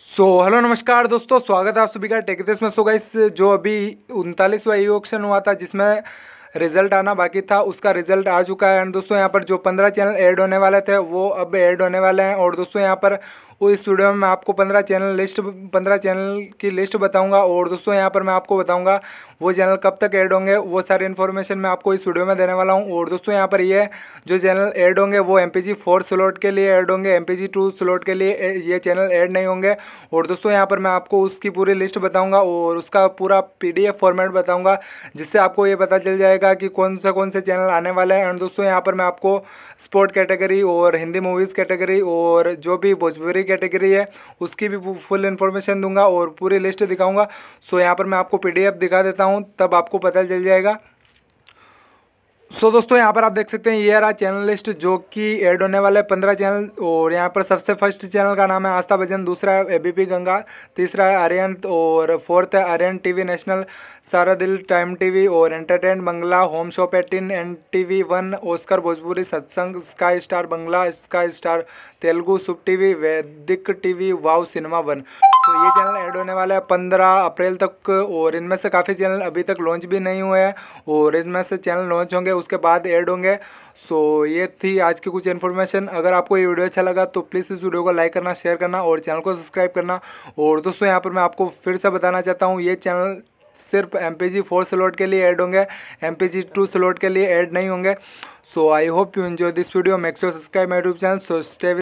सो so, hello नमस्कार दोस्तों स्वागत है आप सभी का टेक देश में सो गाइस जो अभी उनतालीसवा ई ऑप्शन हुआ था जिसमें रिजल्ट आना बाकी था उसका रिजल्ट आ चुका है एंड दोस्तों यहाँ पर जो पंद्रह चैनल ऐड होने वाले थे वो अब ऐड होने वाले हैं और दोस्तों यहाँ पर उस वीडियो में मैं आपको पंद्रह चैनल लिस्ट पंद्रह चैनल की लिस्ट बताऊंगा और दोस्तों यहाँ पर मैं आपको बताऊंगा वो चैनल कब तक ऐड होंगे वो सारी इन्फॉर्मेशन मैं आपको इस वीडियो में देने वाला हूँ और दोस्तों यहाँ पर ये जो चैनल ऐड होंगे वो एम पी फोर स्लॉट के लिए ऐड होंगे एम पी टू स्लॉट के लिए ये चैनल ऐड नहीं होंगे और दोस्तों यहाँ पर मैं आपको उसकी पूरी लिस्ट बताऊँगा और उसका पूरा पी फॉर्मेट बताऊँगा जिससे आपको ये पता चल जाएगा रहेगा कि कौन सा कौन से चैनल आने वाला है एंड दोस्तों यहाँ पर मैं आपको स्पोर्ट कैटेगरी और हिंदी मूवीज़ कैटेगरी और जो भी भोजपुरी कैटेगरी है उसकी भी फुल इन्फॉर्मेशन दूंगा और पूरी लिस्ट दिखाऊँगा सो यहाँ पर मैं आपको पी दिखा देता हूँ तब आपको पता चल जाएगा सो so, दोस्तों यहाँ पर आप देख सकते हैं ये रहा चैनल लिस्ट जो कि ऐड होने वाले पंद्रह चैनल और यहाँ पर सबसे फर्स्ट चैनल का नाम है आस्था भजन दूसरा है एबीपी गंगा तीसरा है आर्यन और फोर्थ है आर्यन टीवी नेशनल सारा दिल टाइम टीवी और entertain Bangla home shop eighteen N T V one Oscar Bhojpuri Satsang sky star Bangla sky star Telugu सुप V Vedic V wow cinema one तो ये चैनल ऐड होने वाले हैं पंद्रह अप्रैल तक और इनमें से काफ़ी चैनल अभी तक लॉन्च भी नहीं हुए हैं और इनमें से चैनल लॉन्च होंगे उसके बाद ऐड होंगे सो ये थी आज की कुछ इन्फॉर्मेशन अगर आपको ये वीडियो अच्छा लगा तो प्लीज़ इस वीडियो को लाइक करना शेयर करना और चैनल को सब्सक्राइब करना और दोस्तों यहाँ पर मैं आपको फिर से बताना चाहता हूँ ये चैनल सिर्फ M P G four slot के लिए ऐड होंगे M P G two slot के लिए ऐड नहीं होंगे so I hope you enjoy this video make sure subscribe my YouTube channel so stay